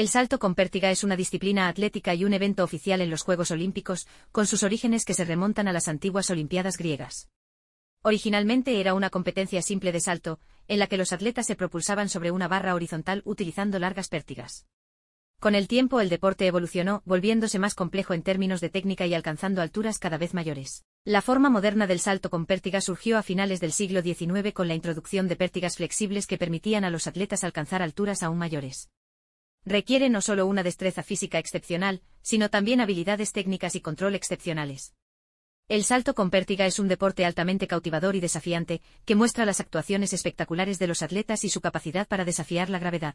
El salto con pértiga es una disciplina atlética y un evento oficial en los Juegos Olímpicos, con sus orígenes que se remontan a las antiguas Olimpiadas griegas. Originalmente era una competencia simple de salto, en la que los atletas se propulsaban sobre una barra horizontal utilizando largas pértigas. Con el tiempo el deporte evolucionó, volviéndose más complejo en términos de técnica y alcanzando alturas cada vez mayores. La forma moderna del salto con pértiga surgió a finales del siglo XIX con la introducción de pértigas flexibles que permitían a los atletas alcanzar alturas aún mayores. Requiere no solo una destreza física excepcional, sino también habilidades técnicas y control excepcionales. El salto con pértiga es un deporte altamente cautivador y desafiante, que muestra las actuaciones espectaculares de los atletas y su capacidad para desafiar la gravedad.